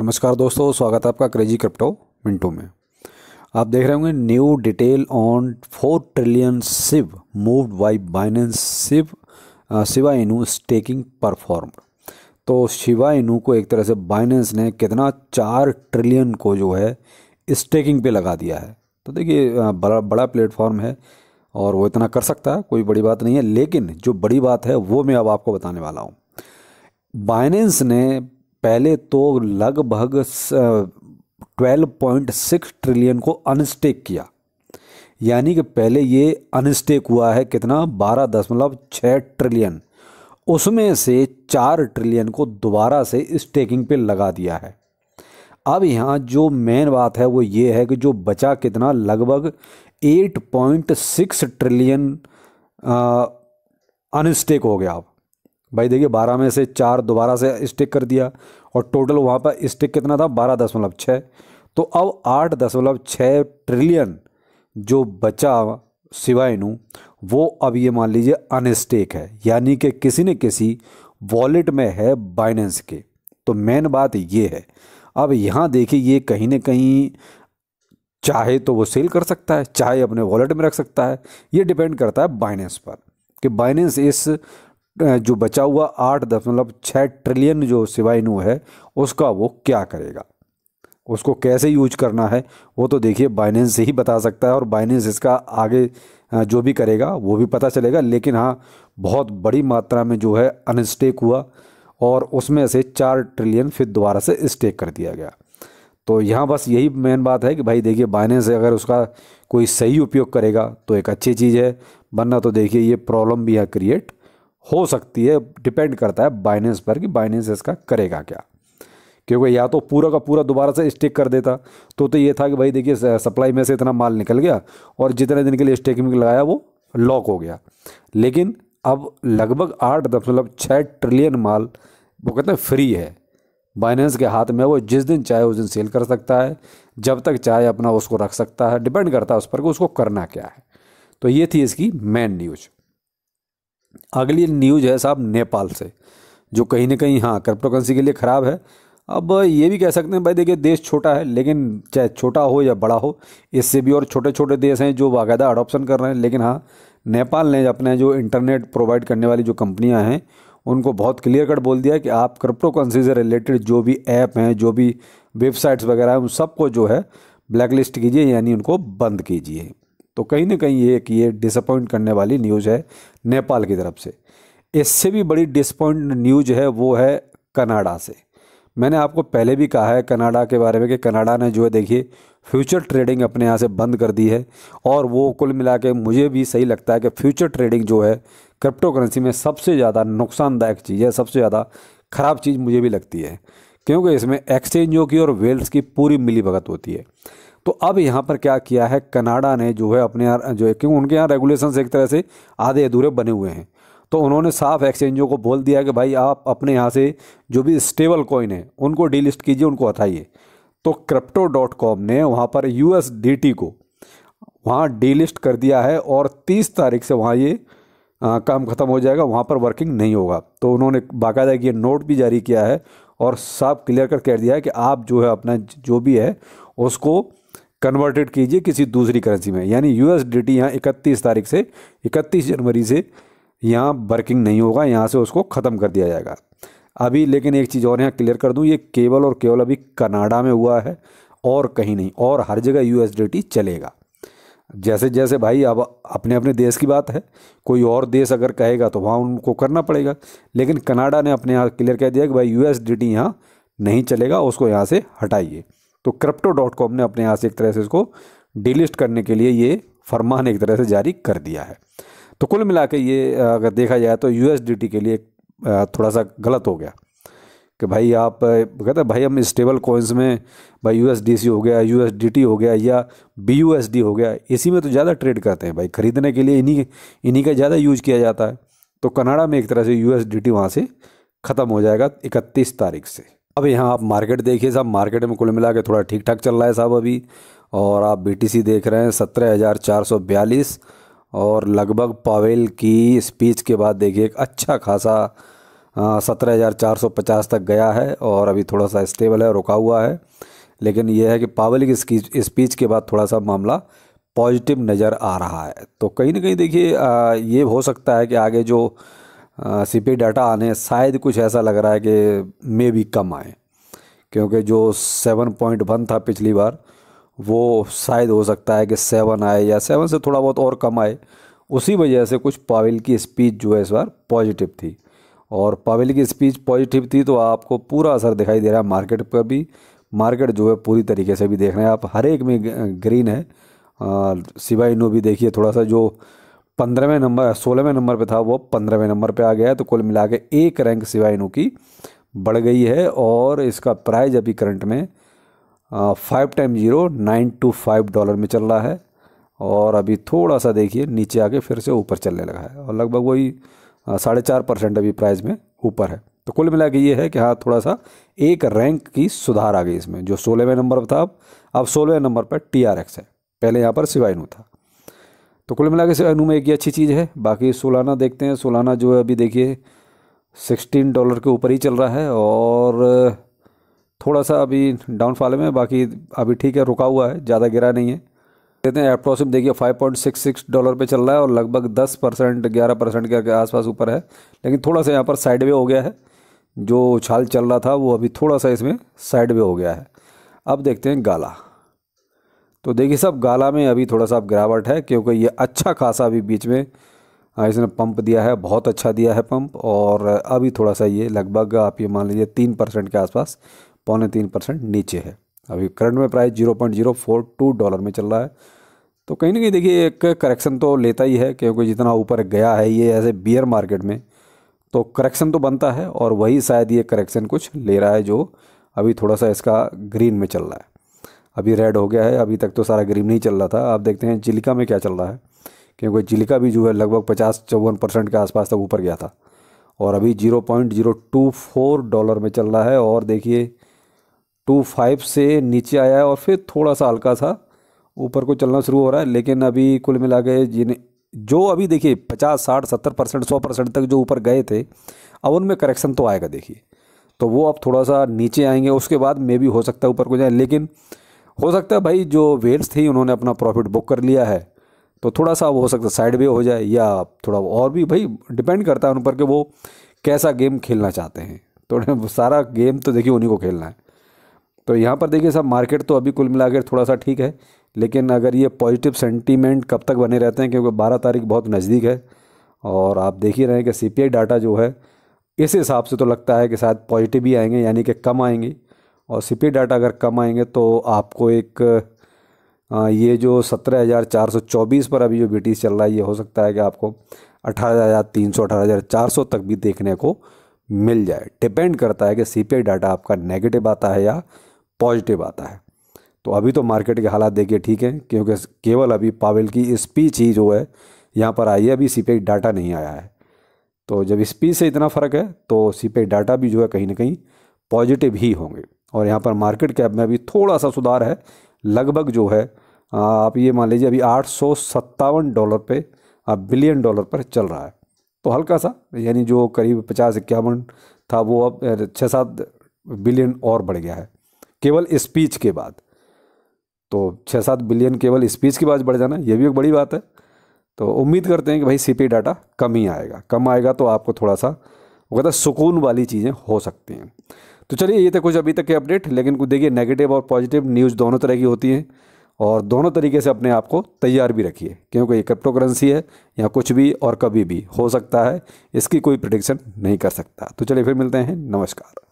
नमस्कार दोस्तों स्वागत है आपका क्रेजी क्रिप्टो मिंटू में आप देख रहे होंगे new detail on four trillion SHIB moved by Binance SHIB Shiba Inu staking perform तो शिवा इनु को एक तरह से बाइनेंस ने कितना चार ट्रिलियन को जो है स्टेकिंग पे लगा दिया है तो देखिए बड़ा बड़ा प्लेटफॉर्म है और वो इतना कर सकता है कोई बड़ी बात नहीं है लेकिन जो बड़ी बात है वो मैं अब आपको बताने वाला हूँ बाइनेंस ने पहले तो लगभग ट्वेल्व पॉइंट सिक्स ट्रिलियन को अनस्टेक किया यानी कि पहले ये अनस्टेक हुआ है कितना बारह दशमलव छः ट्रिलियन उसमें से चार ट्रिलियन को दोबारा से स्टेकिंग पे लगा दिया है अब यहाँ जो मेन बात है वो ये है कि जो बचा कितना लगभग 8.6 ट्रिलियन अनस्टेक हो गया अब भाई देखिए बारह में से चार दोबारा से स्टिक कर दिया और टोटल वहाँ पर स्टिक कितना था बारह दशमलव छः तो अब आठ दशमलव छः ट्रिलियन जो बचा सिवाय नू वो अब ये मान लीजिए अनस्टेक है यानी कि किसी न किसी वॉलेट में है बाइनेंस के तो मेन बात ये है अब यहाँ देखिए ये कहीं ना कहीं चाहे तो वो सेल कर सकता है चाहे अपने वॉलेट में रख सकता है ये डिपेंड करता है बाइनेंस पर कि बाइनेंस इस जो बचा हुआ आठ दशमलव छः ट्रिलियन जो सिवाइनू है उसका वो क्या करेगा उसको कैसे यूज करना है वो तो देखिए बाइनेंस ही बता सकता है और बाइनेंस इसका आगे जो भी करेगा वो भी पता चलेगा लेकिन हाँ बहुत बड़ी मात्रा में जो है अनस्टेक हुआ और उसमें से चार ट्रिलियन फिर दोबारा से स्टेक कर दिया गया तो यहाँ बस यही मेन बात है कि भाई देखिए बाइनेंस अगर उसका कोई सही उपयोग करेगा तो एक अच्छी चीज़ है वरना तो देखिए ये प्रॉब्लम भी है क्रिएट हो सकती है डिपेंड करता है बाइनेंस पर कि बाइनेंस इसका करेगा क्या क्योंकि या तो पूरा का पूरा दोबारा से स्टेक कर देता तो तो ये था कि भाई देखिए सप्लाई में से इतना माल निकल गया और जितने दिन के लिए स्टेक में लगाया वो लॉक हो गया लेकिन अब लगभग आठ दशमलव छः ट्रिलियन माल वो कहते हैं फ्री है बाइनेंस के हाथ में वो जिस दिन चाहे उस दिन सेल कर सकता है जब तक चाहे अपना उसको रख सकता है डिपेंड करता है उस पर कि उसको करना क्या है तो ये थी इसकी मेन न्यूज़ अगली न्यूज है साहब नेपाल से जो कहीं ना कहीं हाँ क्रिप्टोकरेंसी के लिए ख़राब है अब ये भी कह सकते हैं भाई देखिए देश छोटा है लेकिन चाहे छोटा हो या बड़ा हो इससे भी और छोटे छोटे देश हैं जो बाकायदा अडोप्शन कर रहे हैं लेकिन हाँ नेपाल ने अपने जो इंटरनेट प्रोवाइड करने वाली जो कंपनियां हैं उनको बहुत क्लियर कट बोल दिया कि आप क्रिप्टोकरेंसी से रिलेटेड जो भी ऐप हैं जो भी वेबसाइट्स वगैरह हैं उन सबको जो है ब्लैक लिस्ट कीजिए यानी उनको बंद कीजिए तो कहीं ना कहीं ये एक ये डिसअपॉइंट करने वाली न्यूज़ है नेपाल की तरफ से इससे भी बड़ी डिसअपॉइंट न्यूज है वो है कनाडा से मैंने आपको पहले भी कहा है कनाडा के बारे में कि कनाडा ने जो है देखिए फ्यूचर ट्रेडिंग अपने यहाँ से बंद कर दी है और वो कुल मिला के मुझे भी सही लगता है कि फ्यूचर ट्रेडिंग जो है क्रिप्टो करेंसी में सबसे ज़्यादा नुकसानदायक चीज़ है सबसे ज़्यादा ख़राब चीज़ मुझे भी लगती है क्योंकि इसमें एक्सचेंजों की और वेल्थ की पूरी मिली भगत होती है तो अब यहाँ पर क्या किया है कनाडा ने जो है अपने यहाँ जो है क्योंकि उनके यहाँ रेगुलेशन एक तरह से आधे अधूरे बने हुए हैं तो उन्होंने साफ एक्सचेंजों को बोल दिया कि भाई आप अपने यहाँ से जो भी स्टेबल कॉइन है उनको डीलिस्ट कीजिए उनको हटाइए तो क्रिप्टो डॉट कॉम ने वहाँ पर यू एस डी टी को वहाँ डीलिस्ट कर दिया है और तीस तारीख से वहाँ ये आ, काम ख़त्म हो जाएगा वहाँ पर वर्किंग नहीं होगा तो उन्होंने बाकायदा ये नोट भी जारी किया है और साफ क्लियर कर कह दिया है कि आप जो है अपना जो भी है उसको कन्वर्टेड कीजिए किसी दूसरी करेंसी में यानी यू एस डी टी यहाँ इकतीस तारीख से इकतीस जनवरी से यहाँ वर्किंग नहीं होगा यहाँ से उसको ख़त्म कर दिया जाएगा अभी लेकिन एक चीज़ और यहाँ क्लियर कर दूँ ये केवल और केवल अभी कनाडा में हुआ है और कहीं नहीं और हर जगह यू एस डी टी चलेगा जैसे जैसे भाई अब अपने अपने देश की बात है कोई और देश अगर कहेगा तो वहाँ उनको करना पड़ेगा लेकिन कनाडा ने अपने यहाँ क्लियर कह दिया कि भाई यू एस डी टी यहाँ नहीं चलेगा उसको यहाँ से हटाइए तो क्रिप्टो डॉट कॉम ने अपने यहाँ से एक तरह से इसको डिलिस्ट करने के लिए ये फरमान एक तरह से जारी कर दिया है तो कुल मिला के ये अगर देखा जाए तो यू के लिए थोड़ा सा गलत हो गया कि भाई आप कहते भाई हम स्टेबल कॉइन्स में भाई यू हो गया यू हो गया या बी हो गया इसी में तो ज़्यादा ट्रेड करते हैं भाई ख़रीदने के लिए इन्हीं इन्हीं का ज़्यादा यूज किया जाता है तो कनाडा में एक तरह से यू एस डी टी वहाँ से ख़त्म हो जाएगा इकतीस तारीख से अब यहाँ आप मार्केट देखिए साहब मार्केट में कुल मिला के थोड़ा ठीक ठाक चल रहा है साहब अभी और आप बीटीसी देख रहे हैं सत्रह हज़ार चार सौ बयालीस और लगभग पावेल की स्पीच के बाद देखिए एक अच्छा खासा सत्रह हज़ार चार सौ पचास तक गया है और अभी थोड़ा सा स्टेबल है रुका हुआ है लेकिन यह है कि पावेल की स्पीच के बाद थोड़ा सा मामला पॉजिटिव नज़र आ रहा है तो कहीं ना कहीं देखिए ये हो सकता है कि आगे जो सीपी डाटा आने शायद कुछ ऐसा लग रहा है कि मे भी कम आए क्योंकि जो सेवन पॉइंट वन था पिछली बार वो शायद हो सकता है कि सेवन आए या सेवन से थोड़ा बहुत और कम आए उसी वजह से कुछ पाविल की स्पीच जो है इस बार पॉजिटिव थी और पावेल की स्पीच पॉजिटिव थी तो आपको पूरा असर दिखाई दे रहा है मार्केट पर भी मार्केट जो है पूरी तरीके से भी देख रहे हैं आप हर एक में ग्रीन है सिवाय नो भी देखिए थोड़ा सा जो पंद्रहवें नंबर सोलहवें नंबर पे था वो पंद्रहवें नंबर पे आ गया तो कुल मिला के एक रैंक सिवाय इनू की बढ़ गई है और इसका प्राइज अभी करंट में five time zero nine two five dollar में चल रहा है और अभी थोड़ा सा देखिए नीचे आके फिर से ऊपर चलने लगा है और लगभग वही साढ़े चार परसेंट अभी प्राइस में ऊपर है तो कुल मिला के ये है कि हाँ थोड़ा सा एक रैंक की सुधार आ गई इसमें जो सोलहवें नंबर पर था अब अब सोलहवें नंबर पर टी आर एक्स है पहले यहाँ पर सिवाइनू था तो कुल मिला के अनु में एक ही अच्छी चीज़ है बाकी सोलाना देखते हैं सोलाना जो है अभी देखिए सिक्सटीन डॉलर के ऊपर ही चल रहा है और थोड़ा सा अभी डाउनफॉल में बाकी अभी ठीक है रुका हुआ है ज़्यादा गिरा नहीं है कहते हैं एप्रोसिम देखिए 5.66 डॉलर पे चल रहा है और लगभग 10 परसेंट ग्यारह परसेंट के आसपास ऊपर है लेकिन थोड़ा सा यहाँ पर साइड वे हो गया है जो उछाल चल रहा था वो अभी थोड़ा सा इसमें साइड वे हो गया है अब देखते हैं गाला तो देखिए सब गाला में अभी थोड़ा सा गिरावट है क्योंकि ये अच्छा खासा अभी बीच में इसने पंप दिया है बहुत अच्छा दिया है पंप और अभी थोड़ा सा ये लगभग आप ये मान लीजिए तीन परसेंट के आसपास पौने तीन परसेंट नीचे है अभी करंट में price zero point zero four two dollar में चल रहा है तो कहीं ना कहीं देखिए एक करेक्शन तो लेता ही है क्योंकि जितना ऊपर गया है ये ऐसे बियर मार्केट में तो करेक्शन तो बनता है और वही शायद ये करेक्शन कुछ ले रहा है जो अभी थोड़ा सा इसका ग्रीन में चल रहा है अभी रेड हो गया है अभी तक तो सारा ग्रीन नहीं चल रहा था आप देखते हैं चिलिका में क्या चल रहा है क्योंकि चिलिका भी जो है लगभग पचास चौवन परसेंट के आसपास तक ऊपर गया था और अभी zero point zero two four dollar में चल रहा है और देखिए टू फाइव से नीचे आया है और फिर थोड़ा सा हल्का सा ऊपर को चलना शुरू हो रहा है लेकिन अभी कुल मिला के जिन्हें जो अभी देखिए पचास साठ सत्तर परसेंट सौ परसेंट तक जो ऊपर गए थे अब उनमें करेक्शन तो आएगा देखिए तो वो अब थोड़ा सा नीचे आएंगे उसके बाद मे भी हो सकता है ऊपर को जाए लेकिन हो सकता है भाई जो वेल्स थी उन्होंने अपना प्रॉफिट बुक कर लिया है तो थोड़ा सा वो हो सकता है साइड वे हो जाए या थोड़ा और भी भाई डिपेंड करता है उन पर कि वो कैसा गेम खेलना चाहते हैं तो सारा गेम तो देखिए उन्हीं को खेलना है तो यहाँ पर देखिए सब मार्केट तो अभी कुल मिला थोड़ा सा ठीक है लेकिन अगर ये पॉजिटिव सेंटीमेंट कब तक बने रहते हैं क्योंकि बारह तारीख बहुत नज़दीक है और आप देख ही रहे हैं कि सी डाटा जो है इस हिसाब से तो लगता है कि शायद पॉजिटिव ही आएंगे यानी कि कम आएंगे और सी पी डाटा अगर कम आएंगे तो आपको एक ये जो सत्रह हज़ार चार सौ चौबीस पर अभी जो बी चल रहा है ये हो सकता है कि आपको अठारह हज़ार तीन सौ अठारह हज़ार चार सौ तक भी देखने को मिल जाए डिपेंड करता है कि सी डाटा आपका नेगेटिव आता है या पॉजिटिव आता है तो अभी तो मार्केट के हालात देखिए ठीक है क्योंकि केवल अभी पावेल की स्पीच ही जो है यहाँ पर आई है अभी सी डाटा नहीं आया है तो जब स्पीच से इतना फ़र्क है तो सी डाटा भी जो है कहीं ना कहीं पॉजिटिव ही होंगे और यहाँ पर मार्केट कैप में अभी थोड़ा सा सुधार है लगभग जो है आप ये मान लीजिए अभी आठ डॉलर पे बिलियन डॉलर पर चल रहा है तो हल्का सा यानी जो करीब पचास इक्यावन था वो अब छः सात बिलियन और बढ़ गया है केवल स्पीच के बाद तो छः सात बिलियन केवल स्पीच के बाद बढ़ जाना ये भी एक बड़ी बात है तो उम्मीद करते हैं कि भाई सीपी डाटा कम ही आएगा कम आएगा तो आपको थोड़ा सा वो कहता सुकून वाली चीज़ें हो सकती हैं तो चलिए ये थे कुछ अभी तक के अपडेट लेकिन कुछ देखिए नेगेटिव और पॉजिटिव न्यूज़ दोनों तरह की होती हैं और दोनों तरीके से अपने आप को तैयार भी रखिए क्योंकि ये क्रिप्टो करेंसी है या कुछ भी और कभी भी हो सकता है इसकी कोई प्रडिक्शन नहीं कर सकता तो चलिए फिर मिलते हैं नमस्कार